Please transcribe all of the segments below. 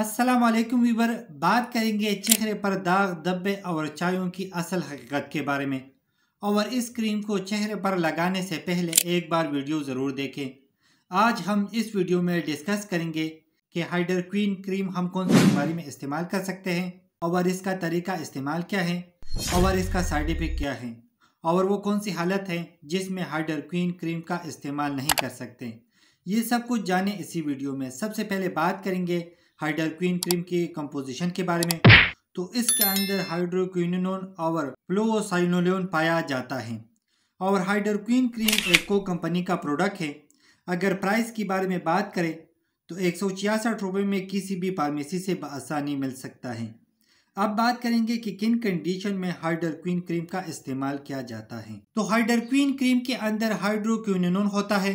अस्सलाम वालेकुम वीवर बात करेंगे चेहरे पर दाग धब्बे और चायों की असल हकीकत के बारे में और इस क्रीम को चेहरे पर लगाने से पहले एक बार वीडियो ज़रूर देखें आज हम इस वीडियो में डिस्कस करेंगे कि हाइडर क्वीन क्रीम हम कौन सी बीमारी में इस्तेमाल कर सकते हैं और इसका तरीका इस्तेमाल क्या है और इसका साइड इफ़ेक्ट क्या है और वो कौन सी हालत है जिसमें हाइडर क्वीन क्रीम का इस्तेमाल नहीं कर सकते ये सब कुछ जाने इसी वीडियो में सबसे पहले बात करेंगे हाइड्रोक्विन क्रीम के कंपोजिशन के बारे में तो इसके अंदर हाइड्रोक्विनोन और फ्लोसाइनोलोन पाया जाता है और हाइड्रोक्विन क्रीम एक को कंपनी का प्रोडक्ट है अगर प्राइस के बारे में बात करें तो एक सौ रुपये में किसी भी फार्मेसी से आसानी मिल सकता है अब बात करेंगे कि किन कंडीशन में हाइड्रोक्विन क्रीम का इस्तेमाल किया जाता है तो हाइड्रोक्विन क्रीम के अंदर हाइड्रोक्विनोन होता है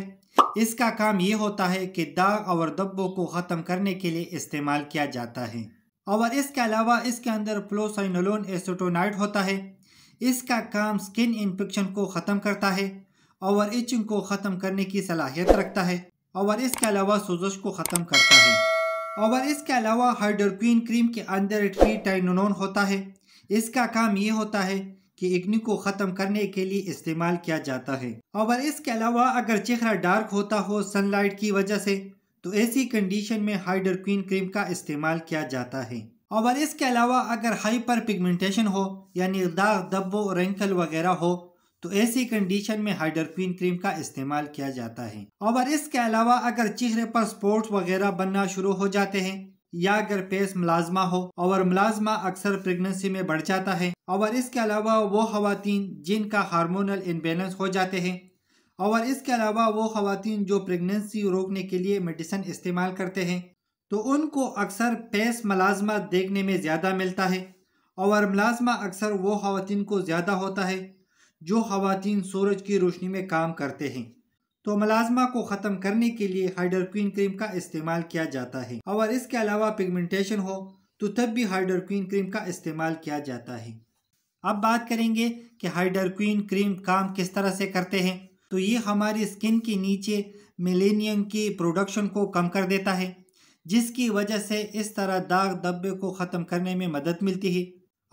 इसका काम ये होता है कि दाग और दब्बों को ख़त्म करने के लिए इस्तेमाल किया जाता है और इसके अलावा इसके अंदर प्लोसाइनोलोन एसोटोनाइट होता है इसका काम स्किन इन्फेक्शन को ख़त्म करता है और इचिंग को ख़त्म करने की सलाहियत रखता है और इसके अलावा सोजश को ख़त्म करता है और इसके अलावा हाइड्रोक्वीन क्रीम के अंदर ट्री टाइनोन होता है इसका काम ये होता है कि इग्नि को ख़त्म करने के लिए इस्तेमाल किया जाता है और इसके अलावा अगर चेहरा डार्क होता हो सनलाइट की वजह से तो ऐसी कंडीशन में हाइड्रोक्वीन क्रीम का इस्तेमाल किया जाता है और इसके अलावा अगर हाइपर पिगमेंटेशन हो यानी दाग दबो रेंकल वगैरह हो तो ऐसी कंडीशन में हाइड्रोक्न क्रीम का इस्तेमाल किया जाता है और इसके अलावा अगर चेहरे पर स्पोर्ट्स वगैरह बनना शुरू हो जाते हैं या अगर पेस मुलाजमा हो और मुलाजमा अक्सर प्रेगनेंसी में बढ़ जाता है और इसके अलावा वो खातन जिनका हार्मोनल इनबैलेंस हो जाते हैं और इसके अलावा वो खातन जो प्रेगनेंसी रोकने के लिए मेडिसिन इस्तेमाल करते हैं तो उनको अक्सर पेस मुलाजमा देखने में ज़्यादा मिलता है और मुलाजमा अक्सर वो खातन को ज़्यादा होता है जो खातन सूरज की रोशनी में काम करते हैं तो मलाजमा को ख़त्म करने के लिए हाइड्रोक्वीन क्रीम का इस्तेमाल किया जाता है और इसके अलावा पिगमेंटेशन हो तो तब भी हाइड्रोक्वीन क्रीम का इस्तेमाल किया जाता है अब बात करेंगे कि हाइड्रोक्वीन क्रीम काम किस तरह से करते हैं तो ये हमारी स्किन के नीचे मिलेनियम की प्रोडक्शन को कम कर देता है जिसकी वजह से इस तरह दाग धब्बे को ख़त्म करने में मदद मिलती है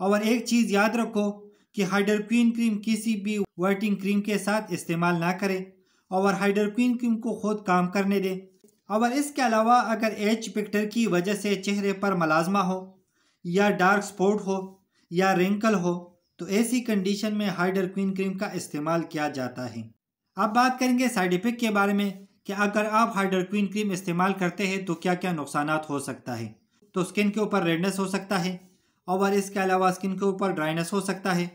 और एक चीज़ याद रखो कि हाइड्रोक्वीन क्रीम किसी भी वाइटिंग क्रीम के साथ इस्तेमाल ना करें और हाइड्रोक्विन को खुद काम करने दें और इसके अलावा अगर एच पिक्टर की वजह से चेहरे पर मलाजमा हो या डार्क स्पॉट हो या रिंकल हो तो ऐसी कंडीशन में हाइड्रोक्विन क्रीम का इस्तेमाल किया जाता है अब बात करेंगे साइड इफेक्ट के बारे में कि अगर आप हाइड्रोक्विन क्रीम इस्तेमाल करते हैं तो क्या क्या नुकसान हो सकता है तो स्किन के ऊपर रेडनेस हो सकता है और इसके अलावा स्किन के ऊपर ड्राइनेस हो सकता है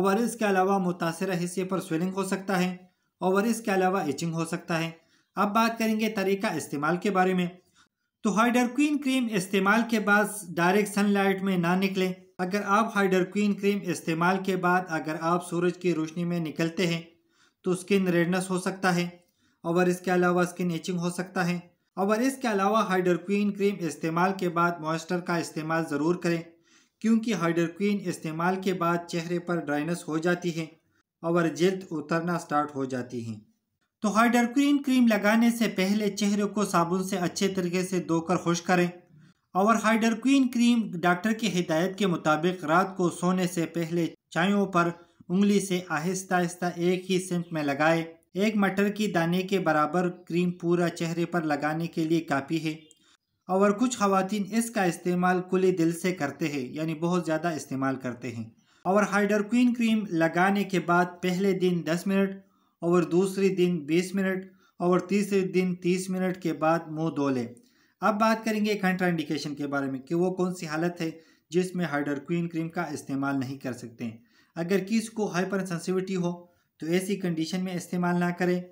और इसके अलावा मुतासर हिस्से पर स्वेलिंग हो सकता है और इसके अलावा इचिंग हो सकता है अब बात करेंगे तरीका इस्तेमाल के बारे में तो हाइड्रोक्वीन क्रीम इस्तेमाल के बाद डायरेक्ट सनलाइट में ना निकलें अगर आप हाइड्रोक्वीन क्रीम इस्तेमाल के बाद अगर आप सूरज की रोशनी में निकलते हैं तो स्किन रेडनेस हो सकता है और इसके अलावा स्किन इचिंग हो सकता है और इसके अलावा हाइड्रोक्वीन क्रीम इस्तेमाल के बाद मॉइस्चर का इस्तेमाल ज़रूर करें क्योंकि हाइड्रोक्वीन इस्तेमाल के बाद चेहरे पर ड्राइनेस हो जाती है और जल्द उतरना स्टार्ट हो जाती हैं तो हाइड्रोक्रीन क्रीम लगाने से पहले चेहरे को साबुन से अच्छे तरीके से धोकर खुश करें और हाइड्रोक्वीन क्रीम डॉक्टर की हिदायत के मुताबिक रात को सोने से पहले चायों पर उंगली से आहिस्ता आहिस्ता एक ही सिंप में लगाएं एक मटर की दाने के बराबर क्रीम पूरा चेहरे पर लगाने के लिए काफ़ी है और कुछ खातन इसका इस्तेमाल खुले दिल से करते हैं यानी बहुत ज़्यादा इस्तेमाल करते हैं और हाइड्रोक्न क्रीम लगाने के बाद पहले दिन 10 मिनट और दूसरे दिन 20 मिनट और तीसरे दिन 30 मिनट के बाद मुंह धो लें अब बात करेंगे कंट्राइंडिकेशन के बारे में कि वो कौन सी हालत है जिसमें हाइड्रोक्वीन क्रीम का इस्तेमाल नहीं कर सकते हैं अगर किस को हाइपर सेंसिविटी हो तो ऐसी कंडीशन में इस्तेमाल ना करें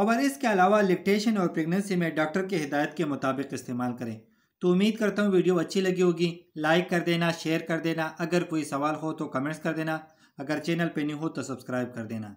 और इसके अलावा लिप्टेशन और प्रेगनेंसी में डॉक्टर के हिदायत के मुताबिक इस्तेमाल करें तो उम्मीद करता हूँ वीडियो अच्छी लगी होगी लाइक कर देना शेयर कर देना अगर कोई सवाल हो तो कमेंट्स कर देना अगर चैनल पे नहीं हो तो सब्सक्राइब कर देना